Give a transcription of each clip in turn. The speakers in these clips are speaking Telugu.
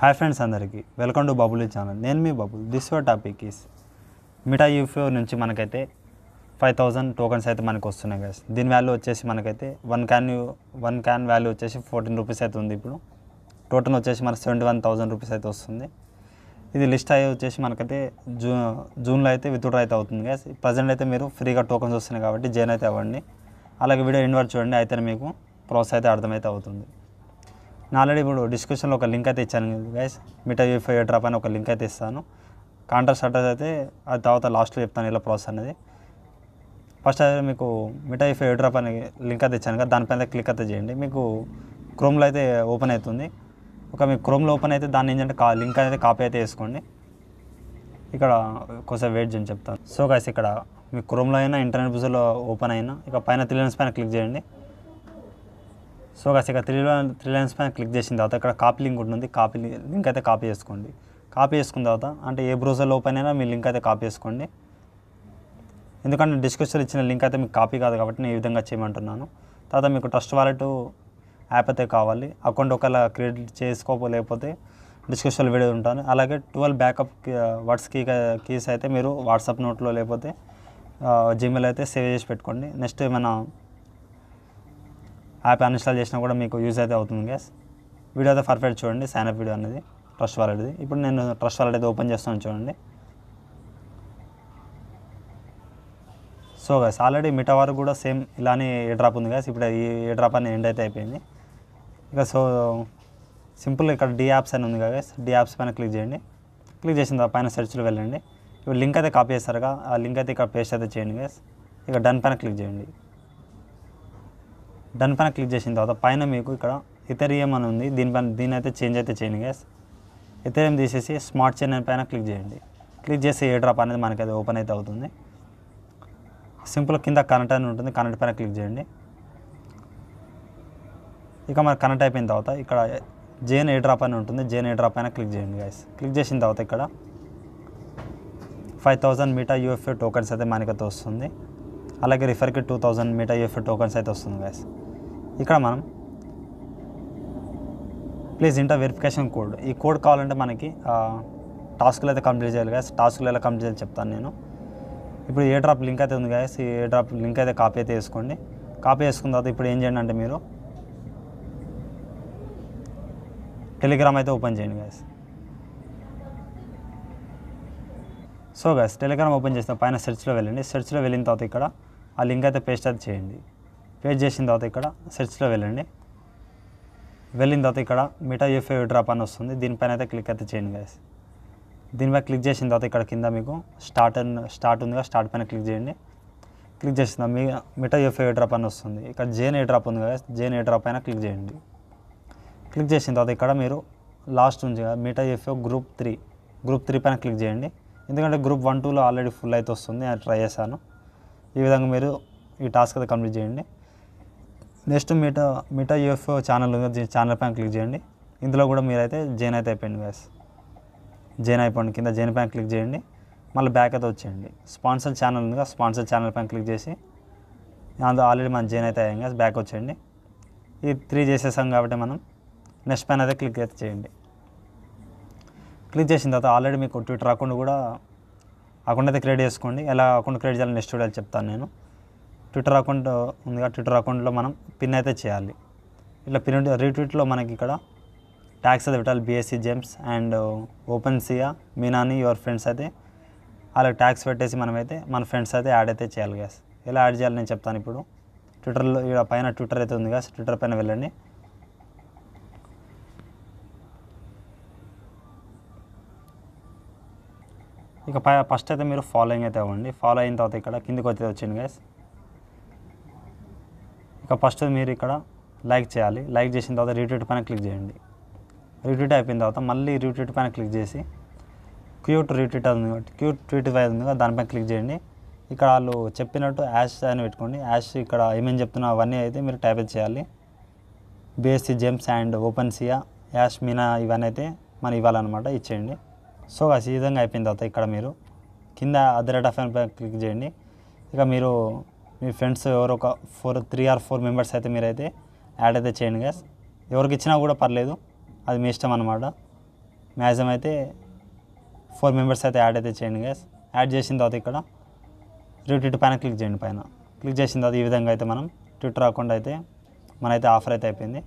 హాయ్ ఫ్రెండ్స్ అందరికీ వెల్కమ్ టు బబుల్ ఛానల్ నేను మీ bubble this your topic is Meta UFO నుంచి మనకైతే ఫైవ్ థౌజండ్ టోకన్స్ అయితే మనకు వస్తున్నాయి గైస్ దీని వాల్యూ వచ్చేసి మనకైతే one can one can value వచ్చేసి ఫోర్టీన్ రూపీస్ అయితే ఉంది ఇప్పుడు టోటల్ వచ్చేసి మనకు సెవెంటీ వన్ థౌజండ్ రూపీస్ అయితే వస్తుంది ఇది లిస్ట్ అయ్యి వచ్చేసి మనకైతే జూ జూన్లో అయితే విత్డ్రా అయితే అవుతుంది గ్యాస్ ప్రజెంట్ అయితే మీరు ఫ్రీగా టోకన్స్ వస్తున్నాయి కాబట్టి జైన్ అయితే అవ్వండి అలాగే వీడియో ఎండ్ వరకు చూడండి అయితే మీకు ప్రాసెస్ అయితే అర్థమైతే అవుతుంది నేను ఆల్రెడీ ఇప్పుడు డిస్క్రిప్షన్లో ఒక లింక్ అయితే ఇచ్చాను గైస్ మిఠాయి యూఫై డ్రాప్ అని ఒక లింక్ అయితే ఇస్తాను కాంట్రాక్ట్ అడ్రస్ అయితే ఆ తర్వాత లాస్ట్లో చెప్తాను ఇలా ప్రాసెస్ అనేది ఫస్ట్ అయితే మీకు మిఠాయి ఫై డ్రాప్ అనే లింక్ అయితే ఇచ్చాను కదా దానిపైన క్లిక్ అయితే చేయండి మీకు క్రోమ్లో అయితే ఓపెన్ అవుతుంది ఒక మీకు క్రోమ్లో ఓపెన్ అయితే దాన్ని ఏంటంటే కా లింక్ అయితే కాపీ అయితే వేసుకోండి ఇక్కడ కొంచెం వెయిట్ చేయని చెప్తాను సో గైస్ ఇక్కడ మీ క్రోమ్లో అయినా ఇంటర్నెట్ బుజర్లో ఓపెన్ అయినా ఇక పైన త్రీ పైన క్లిక్ చేయండి సో ఇక త్రీ త్రీ లైన్స్ పైన క్లిక్ చేసిన తర్వాత ఇక్కడ కాపీ లింక్ ఉంటుంది కాపీ లింక్ అయితే కాపీ చేసుకోండి కాపీ చేసుకున్న తర్వాత అంటే ఏ బ్రౌజర్ ఓపెన్ అయినా మీ లింక్ అయితే కాపీ చేసుకోండి ఎందుకంటే డిస్క్రిప్షన్ ఇచ్చిన లింక్ అయితే మీకు కాపీ కాదు కాబట్టి నేను ఈ విధంగా చేయమంటున్నాను తర్వాత మీకు ట్రస్ట్ వాలెట్ యాప్ అయితే కావాలి అకౌంట్ ఒకవేళ క్రియేట్ చేసుకోలేకపోతే డిస్క్రిప్షన్లో వీడియో ఉంటాను అలాగే ట్వెల్వ్ బ్యాకప్ వాట్స్ కీ కీస్ అయితే మీరు వాట్సాప్ నోట్లో లేకపోతే జిమెయిల్ అయితే సేవ్ చేసి పెట్టుకోండి నెక్స్ట్ ఏమైనా యాప్ అన్ఇన్స్టాల్ చేసినా కూడా మీకు యూజ్ అయితే అవుతుంది గ్యాస్ వీడియో అయితే పర్ఫెక్ట్ చూడండి సైన్అప్ వీడియో అనేది ట్రస్ట్ వాలెట్ది ఇప్పుడు నేను ట్రస్ట్ వాలెట్ అయితే ఓపెన్ చేస్తాను చూడండి సో గస్ ఆల్రెడీ మిటా వరకు కూడా సేమ్ ఇలానే ఏ డ్రాప్ ఉంది గస్ ఇప్పుడు ఈ ఏ డ్రాప్ అనేది ఎండ్ అయితే అయిపోయింది ఇక సో సింపుల్ ఇక్కడ డి యాప్స్ అని ఉంది కదా డి యాప్స్ పైన క్లిక్ చేయండి క్లిక్ చేసిన తర్వాత పైన సెర్చ్లో వెళ్ళండి ఇప్పుడు లింక్ అయితే కాపీ చేస్తారుగా ఆ లింక్ అయితే ఇక్కడ పేస్ట్ అయితే చేయండి గస్ ఇక డన్ పైన క్లిక్ చేయండి దానిపైన క్లిక్ చేసిన తర్వాత పైన మీకు ఇక్కడ ఇతరియం అని ఉంది దీనిపైన దీని అయితే చేంజ్ అయితే చేయండి గ్యాస్ ఇతరియం తీసేసి స్మార్ట్ చైన్ పైన క్లిక్ చేయండి క్లిక్ చేసి ఏ డ్రాప్ అనేది అది ఓపెన్ అయితే అవుతుంది సింపుల్ కింద కనెక్ట్ అని ఉంటుంది కనెక్ట్ పైన క్లిక్ చేయండి ఇక మన కనెక్ట్ అయిపోయిన తర్వాత ఇక్కడ జేన్ ఏ డ్రాప్ అని ఉంటుంది జేన్ ఏ డ్రాప్ పైన క్లిక్ చేయండి గ్యాస్ క్లిక్ చేసిన తర్వాత ఇక్కడ five thousand Meta UFA tokens అయితే మనకైతే వస్తుంది అలాగే రిఫర్కి two thousand Meta UFA tokens అయితే వస్తుంది గ్యాస్ ఇక్కడ మనం ప్లీజ్ ఇంటర్ వెరిఫికేషన్ కోడ్ ఈ కోడ్ కావాలంటే మనకి టాస్క్లు అయితే కంప్లీట్ చేయాలి కదా టాస్క్లు ఎలా కంప్లీట్ చేయాలి చెప్తాను నేను ఇప్పుడు ఏ డ్రాప్ లింక్ అయితే ఉంది కదా ఈ ఏ డ్రాప్ లింక్ అయితే కాపీ అయితే వేసుకోండి కాపీ వేసుకున్న తర్వాత ఇప్పుడు ఏం చేయండి అంటే మీరు టెలిగ్రామ్ అయితే ఓపెన్ చేయండి guys so guys Telegram open చేసిన పైన సెర్చ్లో వెళ్ళండి సెర్చ్లో వెళ్ళిన తర్వాత ఇక్కడ ఆ లింక్ అయితే పేస్ట్ అయితే చేయండి పేజ్ చేసిన తర్వాత ఇక్కడ సెర్చ్లో వెళ్ళండి వెళ్ళిన తర్వాత ఇక్కడ మిఠా యూఫే డ్రాప్ అని వస్తుంది దీనిపైన అయితే క్లిక్ అయితే చేయండి గైస్ దీనిపై క్లిక్ చేసిన తర్వాత ఇక్కడ కింద మీకు స్టార్ట్ స్టార్ట్ ఉందిగా స్టార్ట్ పైన క్లిక్ చేయండి క్లిక్ చేసిన మీ మిఠా యూఫే డ్రాప్ అని వస్తుంది ఇక్కడ జేన్ ఏ డ్రాప్ ఉంది కదా జేన్ ఏ డ్రాప్ పైన క్లిక్ చేయండి క్లిక్ చేసిన తర్వాత ఇక్కడ మీరు లాస్ట్ ఉంది కదా Meta UFO group three group three పైన క్లిక్ చేయండి ఎందుకంటే గ్రూప్ వన్ టూలో ఆల్రెడీ ఫుల్ అయితే వస్తుంది నేను ట్రై చేశాను ఈ విధంగా మీరు ఈ టాస్క్ అయితే కంప్లీట్ చేయండి next Meta Meta UF channel ఉంది ఛానల్ పైన క్లిక్ చేయండి ఇందులో కూడా మీరు అయితే జైన్ అయితే అయిపోయింది గ్యాస్ జైన్ అయిపోయింది కింద జైన్ పైన క్లిక్ చేయండి మళ్ళీ బ్యాక్ అయితే వచ్చేయండి స్పాన్సర్ ఛానల్ ఉంది కదా స్పాన్సర్ ఛానల్ పైన క్లిక్ చేసి అందులో ఆల్రెడీ మనం జైన్ అయితే అయ్యాం కదా బ్యాక్ వచ్చేయండి ఈ త్రీ చేసేసాం కాబట్టి మనం నెక్స్ట్ పైన అయితే క్లిక్ అయితే చేయండి క్లిక్ చేసిన తర్వాత ఆల్రెడీ మీకు ట్విట్టర్ అకౌంట్ కూడా అకౌంట్ అయితే క్రియేట్ చేసుకోండి ఎలా అకౌంట్ క్రియేట్ చేయాలి నెక్స్ట్ వీడియో చెప్తాను నేను ట్విట్టర్ అకౌంట్ ఉందిగా ట్విట్టర్ అకౌంట్లో మనం పిన్ అయితే చేయాలి ఇట్లా పిన్ రీట్వీట్లో మనకి ఇక్కడ ట్యాక్స్ అయితే పెట్టాలి BSC gems and open OpenSea మీనాని యువర్ ఫ్రెండ్స్ అయితే అలా ట్యాక్స్ పెట్టేసి మనమైతే మన ఫ్రెండ్స్ అయితే యాడ్ అయితే చేయాలి గ్యాస్ ఎలా యాడ్ చేయాలి నేను చెప్తాను ఇప్పుడు ట్విట్టర్లో ఇక్కడ పైన ట్విట్టర్ అయితే ఉంది గ్యాస్ ట్విట్టర్ పైన వెళ్ళండి ఇక ఫస్ట్ అయితే మీరు ఫాలోయింగ్ అయితే అవ్వండి ఫాలో అయిన తర్వాత ఇక్కడ కిందికి వచ్చేది వచ్చింది గ్యాస్ ఇక ఫస్ట్ మీరు ఇక్కడ లైక్ చేయాలి లైక్ చేసిన తర్వాత రీట్వీట్ పైన క్లిక్ చేయండి రీట్వీట్ అయిపోయిన తర్వాత మళ్ళీ రీట్వీట్ పైన క్లిక్ చేసి క్యూట్ రీట్వీట్ అది ఉంది క్యూట్ ట్వీట్ వైజ్ ఉంది దానిపైన క్లిక్ చేయండి ఇక్కడ వాళ్ళు చెప్పినట్టు యాష్ అని పెట్టుకోండి యాష్ ఇక్కడ ఏమేమి చెప్తున్నా అవన్నీ అయితే మీరు టైప్ చేయాలి బేసి జెమ్స్ అండ్ ఓపెన్ సియా యాష్ మీనా ఇవన్నీ అయితే మనం ఇవ్వాలన్నమాట ఇచ్చేయండి సో ఈ విధంగా అయిపోయిన తర్వాత ఇక్కడ మీరు కింద అదర్ డెట్ ఆఫ్ క్లిక్ చేయండి ఇక మీరు మీ ఫ్రెండ్స్ ఎవరు ఒక four three or four members అయితే మీరైతే యాడ్ అయితే చేయండి గ్యాస్ ఎవరికి ఇచ్చినా కూడా పర్లేదు అది మీ ఇష్టం అనమాట మ్యాక్సిమం అయితే ఫోర్ మెంబర్స్ అయితే యాడ్ అయితే చేయండి గ్యాస్ యాడ్ చేసిన తర్వాత ఇక్కడ రిట్వీట్ పైన క్లిక్ చేయండి పైన క్లిక్ చేసిన తర్వాత ఈ విధంగా అయితే మనం ట్విట్టర్ అకౌంట్ అయితే మనైతే ఆఫర్ అయితే అయిపోయింది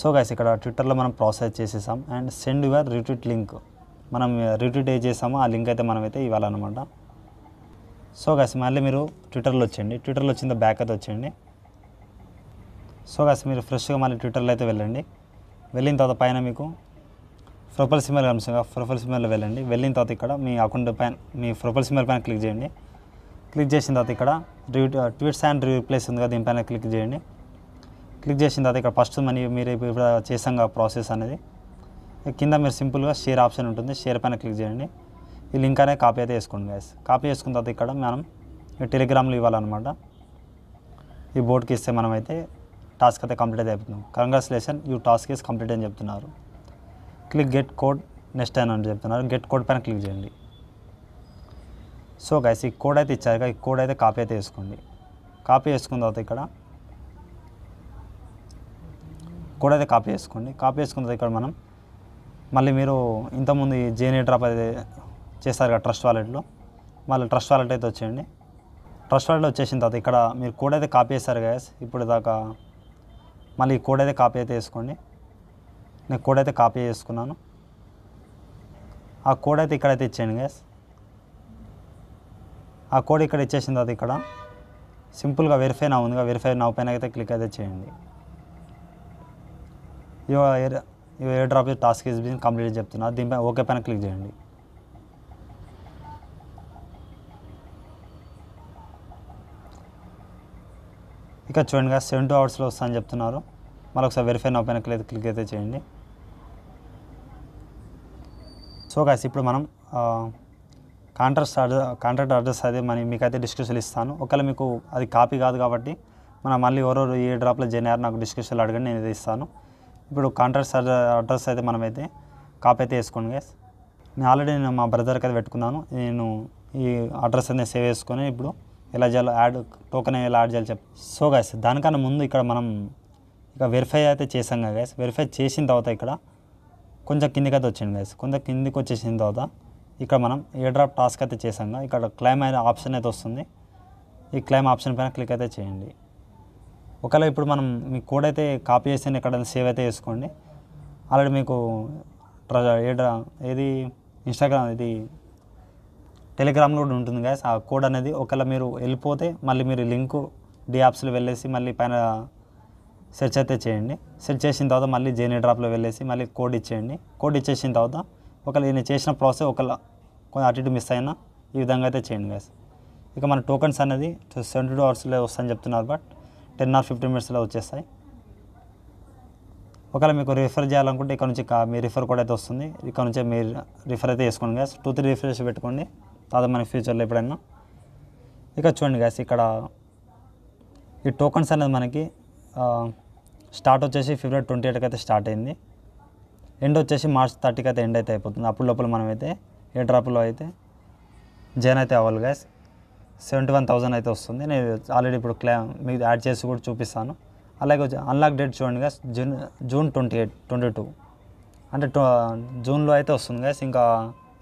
సో గైస్ ఇక్కడ ట్విట్టర్లో మనం ప్రాసెస్ చేసేసాం and send your retweet link మనం రిట్వీట్ ఏ చేసామో ఆ లింక్ అయితే మనమైతే ఇవ్వాలన్నమాట సో కాస్త మళ్ళీ మీరు ట్విట్టర్లో వచ్చేయండి ట్విట్టర్లో వచ్చిన బ్యాక్ అయితే వచ్చేయండి సో కాస్త మీరు ఫ్రెష్గా మళ్ళీ ట్విట్టర్లో అయితే వెళ్ళండి వెళ్ళిన తర్వాత పైన మీకు ప్రొఫైల్ సిమ్మర్ కనిపిస్తుంది ప్రొఫైల్ సిమ్మర్లో వెళ్ళండి వెళ్ళిన తర్వాత ఇక్కడ మీ అకౌంట్ పైన మీ ప్రొఫైల్ సిమ్మర్ పైన క్లిక్ చేయండి క్లిక్ చేసిన తర్వాత ఇక్కడ ట్వీట్స్ అండ్ రీప్లేస్ ఉంది కదా దీనిపైన క్లిక్ చేయండి క్లిక్ చేసిన తర్వాత ఇక్కడ ఫస్ట్ మనీ మీరు ఇప్పుడు చేసాం ప్రాసెస్ అనేది కింద మీరు సింపుల్గా షేర్ ఆప్షన్ ఉంటుంది షేర్ పైన క్లిక్ చేయండి ఈ లింక్ అనేది కాపీ అయితే వేసుకోండి గైస్ కాపీ చేసుకున్న తర్వాత ఇక్కడ మనం ఈ టెలిగ్రామ్లో ఇవ్వాలన్నమాట ఈ బోర్డుకి ఇస్తే మనమైతే టాస్క్ అయితే కంప్లీట్ అయితే అయిపోతున్నాం congratulation you task is complete అని చెప్తున్నారు క్లిక్ గెట్ కోడ్ నెక్స్ట్ అని అని చెప్తున్నారు గెట్ కోడ్ పైన క్లిక్ చేయండి సో గైస్ ఈ కోడ్ అయితే ఇచ్చారు ఈ కోడ్ అయితే కాపీ అయితే వేసుకోండి కాపీ వేసుకున్న తర్వాత ఇక్కడ కోడ్ అయితే కాపీ చేసుకోండి కాపీ చేసుకున్న తర్వాత ఇక్కడ మనం మళ్ళీ మీరు ఇంతకుముందు జేనీ డ్రాప్ e అయితే చేస్తారు కదా ట్రస్ట్ వాలెట్లో మళ్ళీ ట్రస్ట్ వాలెట్ అయితే వచ్చేయండి ట్రస్ట్ వాలెట్ వచ్చేసిన తర్వాత ఇక్కడ మీరు కోడ్ అయితే కాపీ చేస్తారు గ్యాస్ ఇప్పుడు దాకా మళ్ళీ కోడ్ అయితే కాపీ అయితే వేసుకోండి నేను కోడ్ అయితే కాపీ చేసుకున్నాను ఆ కోడ్ అయితే ఇక్కడైతే ఇచ్చేయండి గ్యాస్ ఆ కోడ్ ఇక్కడ ఇచ్చేసిన తర్వాత ఇక్కడ సింపుల్గా వెరిఫై నా ఉందిగా వెరిఫై నా పైన అయితే క్లిక్ అయితే చేయండి your air your air drop task is been complete చెప్తున్నా దీనిపై ఓకే పైన క్లిక్ చేయండి ఇక్కడ చూడండి కదా సెవెన్ టూ అవర్స్లో వస్తా అని చెప్తున్నారు మళ్ళీ ఒకసారి వెరిఫై నా పైన క్లిక్ క్లిక్ అయితే చేయండి సో కాసి ఇప్పుడు మనం కాంట్రాక్ట్ అడ్రస్ కాంట్రాక్ట్ అడ్రస్ అది మరి మీకైతే డిస్క్రిప్షన్ ఇస్తాను ఒకవేళ మీకు అది కాపీ కాదు కాబట్టి మనం మళ్ళీ ఎవరెవరు ఏ డ్రాప్లో జాయిన్ అయ్యారు నాకు డిస్క్రిప్షన్లో అడగండి నేను ఇస్తాను ఇప్పుడు కాంట్రాక్ట్ అడ్రస్ అయితే మనమైతే కాపీ అయితే వేసుకోండి గైస్ నేను ఆల్రెడీ నేను మా బ్రదర్కి అయితే పెట్టుకున్నాను నేను ఈ అడ్రస్ అనేది సేవ్ చేసుకొని ఇప్పుడు ఎలా చేయాలో యాడ్ టోకెన్ ఎలా యాడ్ చేయాలి చెప్పి సో గాయస్ దానికన్నా ముందు ఇక్కడ మనం ఇక వెరిఫై అయితే చేసాం కదా గాయస్ వెరిఫై చేసిన తర్వాత ఇక్కడ కొంచెం కిందికి అయితే వచ్చింది గైస్ కొంచెం కిందికి వచ్చేసిన తర్వాత ఇక్కడ మనం డ్రాప్ టాస్క్ అయితే చేసాం కదా ఇక్కడ క్లైమ్ అనే ఆప్షన్ అయితే వస్తుంది ఈ క్లైమ్ ఆప్షన్ పైన క్లిక్ అయితే చేయండి ఒకవేళ ఇప్పుడు మనం మీ కోడ్ అయితే కాపీ చేసి ఎక్కడైనా సేవ్ అయితే చేసుకోండి ఆల్రెడీ మీకు ఏడ్రా ఏది ఇన్స్టాగ్రామ్ ఇది టెలిగ్రామ్లో కూడా ఉంటుంది గాయస్ ఆ కోడ్ అనేది ఒకవేళ మీరు వెళ్ళిపోతే మళ్ళీ మీరు లింక్ యాప్స్లో వెళ్ళేసి మళ్ళీ పైన సెర్చ్ అయితే చేయండి సెర్చ్ చేసిన తర్వాత మళ్ళీ జేనీ డ్రాప్లో వెళ్ళేసి మళ్ళీ కోడ్ ఇచ్చేయండి కోడ్ ఇచ్చేసిన తర్వాత ఒకవేళ నేను చేసిన ప్రాసెస్ ఒకవేళ కొంచెం అటు ఇటు మిస్ అయినా ఈ విధంగా అయితే చేయండి గైస్ ఇక మన టోకన్స్ అనేది సెవెంటీ టూ అవర్స్లో వస్తాయని చెప్తున్నారు బట్ టెన్ ఆర్ ఫిఫ్టీన్ మినిట్స్లో వచ్చేస్తాయి ఒకవేళ మీకు రిఫర్ చేయాలనుకుంటే ఇక్కడ నుంచి మీ రిఫర్ కూడా అయితే వస్తుంది ఇక్కడ నుంచి మీరు రిఫర్ అయితే వేసుకోండి గ్యాస్ టూ త్రీ రిఫర్స్ పెట్టుకోండి తర్వాత మన ఫ్యూచర్లో ఎప్పుడైనా ఇక చూడండి గ్యాస్ ఇక్కడ ఈ టోకన్స్ అనేది మనకి స్టార్ట్ వచ్చేసి ఫిబ్రవరి ట్వంటీ ఎయిట్కి అయితే స్టార్ట్ అయింది ఎండ్ వచ్చేసి మార్చ్ థర్టీకి అయితే ఎండ్ అయితే అయిపోతుంది అప్పుడు లోపల మనమైతే ఏ డ్రాప్లో అయితే జాయిన్ అయితే అవ్వాలి గ్యాస్ సెవెంటీ వన్ థౌసండ్ అయితే వస్తుంది నేను ఆల్రెడీ ఇప్పుడు క్లా మీకు యాడ్ చేసి కూడా చూపిస్తాను అలాగే అన్లాక్ డేట్ చూడండి guys June June twenty eight twenty two అంటే జూన్లో అయితే వస్తుంది గ్యాస్ ఇంకా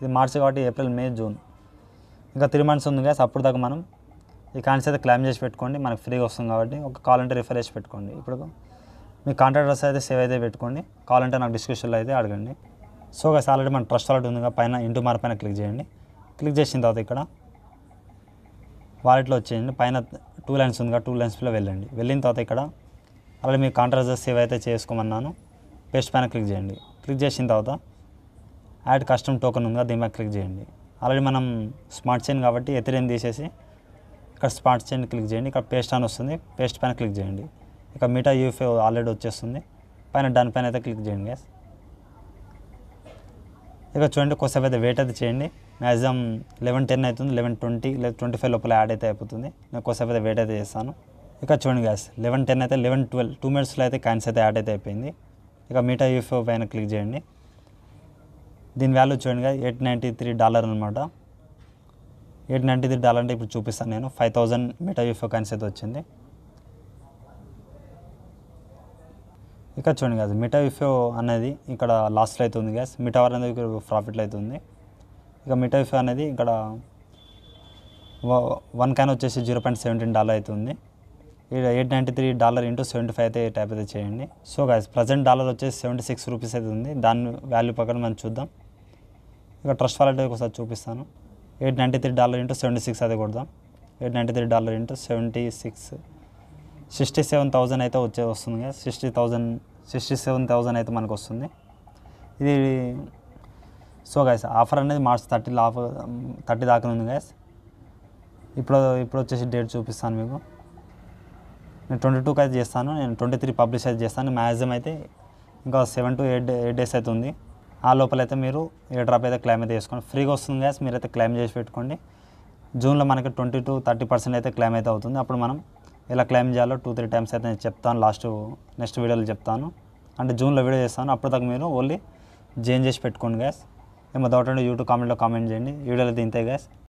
ఇది మార్చ్ కాబట్టి ఏప్రిల్ మే జూన్ ఇంకా త్రీ మంత్స్ ఉంది కదా అప్పుడు దాకా మనం ఈ కాన్స్ అయితే క్లైమ్ చేసి పెట్టుకోండి మనకు ఫ్రీగా వస్తుంది కాబట్టి ఒక కాల్ అంటే రిఫర్ చేసి పెట్టుకోండి ఇప్పుడు మీ కాంటాక్ట్ అయితే సేవ్ అయితే పెట్టుకోండి కాల్ అంటే నాకు డిస్క్రిప్షన్లో అయితే అడగండి సో గైస్ ఆల్రెడీ మన ట్రస్ట్ ఆల్రెడీ ఉంది పైన ఇంటూ మార్ పైన క్లిక్ చేయండి క్లిక్ చేసిన తర్వాత ఇక్కడ వాలెట్లో వచ్చేయండి పైన టూ లైన్స్ ఉంది టూ లైన్స్లో వెళ్ళండి వెళ్ళిన తర్వాత ఇక్కడ అలాగే మీ కాంట్రాక్టర్స్ సేవ్ అయితే చేసుకోమన్నాను పేస్ట్ పైన క్లిక్ చేయండి క్లిక్ చేసిన తర్వాత యాడ్ కస్టమ్ టోకెన్ ఉందా దీని క్లిక్ చేయండి ఆల్రెడీ మనం స్మార్ట్ చైన్ కాబట్టి ఎథిరియం తీసేసి ఇక్కడ స్మార్ట్ చైన్ క్లిక్ చేయండి ఇక్కడ పేస్ట్ అని వస్తుంది పేస్ట్ పైన క్లిక్ చేయండి ఇక మీటా యూఫే ఆల్రెడీ వచ్చేస్తుంది పైన డన్ పైన అయితే క్లిక్ చేయండి గ్యాస్ ఇక చూడండి కొద్దిసేపు అయితే వెయిట్ అయితే చేయండి మ్యాక్సిమం లెవెన్ టెన్ అవుతుంది లెవెన్ ట్వంటీ లేదా ట్వంటీ ఫైవ్ లోపల యాడ్ అయితే అయిపోతుంది నేను కొద్దిసేపు అయితే వెయిట్ అయితే చేస్తాను ఇక చూడండి గ్యాస్ లెవెన్ టెన్ అయితే లెవెన్ ట్వెల్వ్ టూ మినిట్స్లో అయితే క్యాన్స్ అయితే యాడ్ అయితే అయిపోయింది ఇక మీటా యూఫే పైన క్లిక్ చేయండి దీని వాల్యూ చూడండి ఎయిట్ నైంటీ త్రీ డాలర్ అనమాట ఎయిట్ నైంటీ త్రీ డాలర్ అంటే ఇప్పుడు చూపిస్తాను నేను five thousand meta UFO coins అయితే వచ్చింది ఇక చూడండి కదా మిటా విఫో అనేది ఇక్కడ లాస్ట్లో అయితే ఉంది గ్యాస్ మిటావర్ అనేది ఇక్కడ ప్రాఫిట్లో అవుతుంది ఇక మిటా విఫో అనేది ఇక్కడ వన్ కాన్ వచ్చేసి జీరో పాయింట్ సెవెంటీన్ డాలర్ అవుతుంది eight ninety three dollar into seventy five అయితే టైప్ అయితే చేయండి సో గాయస్ ప్రజెంట్ డాలర్ వచ్చేసి సెవెంటీ సిక్స్ రూపీస్ అయితే ఉంది దాని వాల్యూ పక్కన మనం చూద్దాం ఇక ట్రస్ట్ వాలెట్కి ఒకసారి చూపిస్తాను eight ninety three dollar into seventy six అది కొడదాం eight ninety three dollar into seventy six sixty seven thousand అయితే వచ్చే వస్తుంది sixty thousand sixty seven thousand అయితే మనకు వస్తుంది ఇది సో గైస్ ఆఫర్ అనేది మార్చ్ థర్టీ ఆఫర్ థర్టీ దాకా ఉంది గైస్ ఇప్పుడు ఇప్పుడు వచ్చేసి డేట్ చూపిస్తాను మీకు నేను ట్వంటీ టూకి అయితే చేస్తాను నేను ట్వంటీ త్రీ పబ్లిష్ అయితే చేస్తాను మ్యాక్సిమం అయితే ఇంకా seven to eight eight days అయితే ఉంది ఆ లోపలైతే మీరు ఏ డ్రాప్ అయితే క్లైమ్ అయితే చేసుకోండి ఫ్రీగా వస్తుంది గ్యాస్ మీరు అయితే క్లైమ్ చేసి పెట్టుకోండి జూన్లో మనకి ట్వంటీ టు థర్టీ పర్సెంట్ అయితే క్లైమ్ అయితే అవుతుంది అప్పుడు మనం ఎలా క్లైమ్ చేయాలో టూ త్రీ టైమ్స్ అయితే నేను చెప్తాను లాస్ట్ నెక్స్ట్ వీడియోలో చెప్తాను అంటే జూన్లో వీడియో చేస్తాను అప్పటిదాకా మీరు ఓన్లీ జైన్ చేసి పెట్టుకోండి గ్యాస్ ఏమో డౌట్ యూట్యూబ్ కామెంట్లో కామెంట్ చేయండి వీడియోలో తింతే గ్యాస్